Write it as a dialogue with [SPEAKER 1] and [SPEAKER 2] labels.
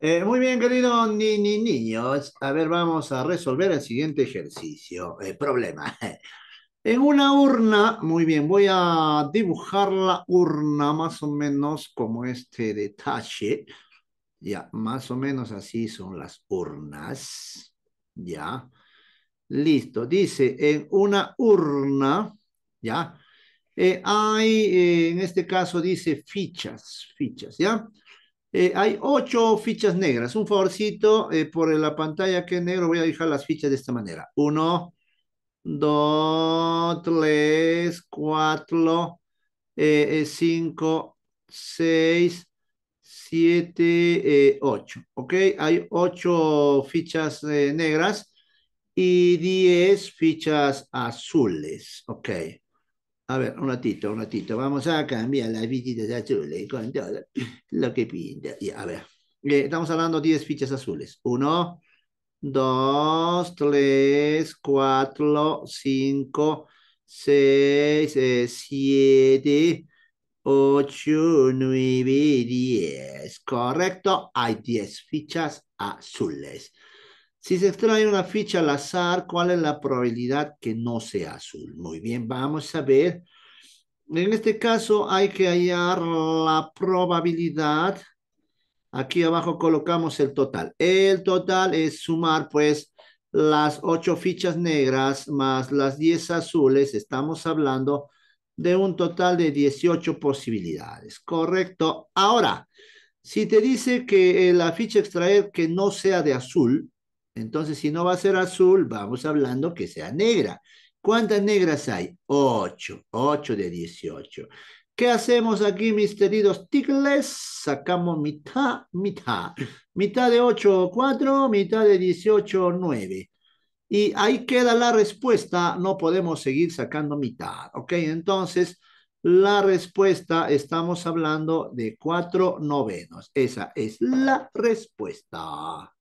[SPEAKER 1] Eh, muy bien, queridos niños. A ver, vamos a resolver el siguiente ejercicio. el problema. En una urna, muy bien, voy a dibujar la urna más o menos como este detalle. Ya, más o menos así son las urnas. Ya. Listo. Dice, en una urna, ya, eh, hay, eh, en este caso dice fichas, fichas, ya. Eh, hay ocho fichas negras. Un favorcito eh, por la pantalla que es negro. Voy a dejar las fichas de esta manera. Uno, dos, tres, cuatro, eh, cinco, seis, siete, ocho. ¿Ok? Hay ocho fichas negras y diez fichas azules. ¿Ok? A ver, un ratito, un ratito. Vamos a cambiar las fichas azules con todo lo que pinta. Ya, a ver, eh, estamos hablando 10 fichas azules. 1, 2, 3, 4, 5, 6, 7, 8, 9, 10. Correcto, hay 10 fichas azules. Si se extrae una ficha al azar, ¿cuál es la probabilidad que no sea azul? Muy bien, vamos a ver. En este caso hay que hallar la probabilidad. Aquí abajo colocamos el total. El total es sumar pues las ocho fichas negras más las diez azules. Estamos hablando de un total de 18 posibilidades. Correcto. Ahora, si te dice que la ficha extraer que no sea de azul, entonces, si no va a ser azul, vamos hablando que sea negra. ¿Cuántas negras hay? 8, 8 de 18. ¿Qué hacemos aquí, mis queridos tigles? Sacamos mitad, mitad. Mitad de 8, 4, mitad de 18, 9. Y ahí queda la respuesta, no podemos seguir sacando mitad, ¿ok? Entonces, la respuesta, estamos hablando de 4 novenos. Esa es la respuesta.